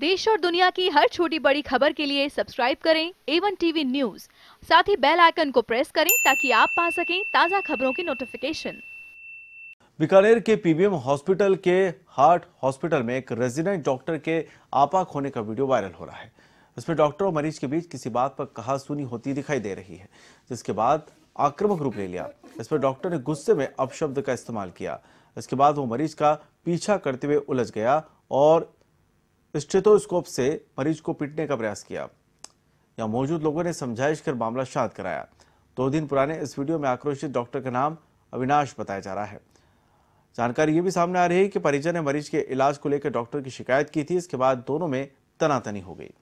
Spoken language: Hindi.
देश और दुनिया की हर छोटी बड़ी खबर के लिए सब्सक्राइब करें एवन टीवी न्यूज साथ ही बेल आइकन को प्रेस करें ताकि आप पा सकें ताजा खबरों की नोटिफिकेशन बीकानेर के पीबीएम हॉस्पिटल के हार्ट हॉस्पिटल में एक रेजिडेंट डॉक्टर के आपा खोने का वीडियो वायरल हो रहा है इसमें डॉक्टर और मरीज के बीच किसी बात पर कहा सुनी होती दिखाई दे रही है जिसके बाद आक्रमक रूप ले लिया इस पर डॉक्टर ने गुस्से में अपशब्द का इस्तेमाल किया इसके बाद वो मरीज का पीछा करते हुए उलझ गया और स्टेथोस्कोप से मरीज को पीटने का प्रयास किया या मौजूद लोगों ने समझाइश कर मामला शांत कराया दो दिन पुराने इस वीडियो में आक्रोशित डॉक्टर का नाम अविनाश बताया जा रहा है जानकारी ये भी सामने आ रही है कि परिजन ने मरीज के इलाज को लेकर डॉक्टर की शिकायत की थी इसके बाद दोनों में तनातनी हो गई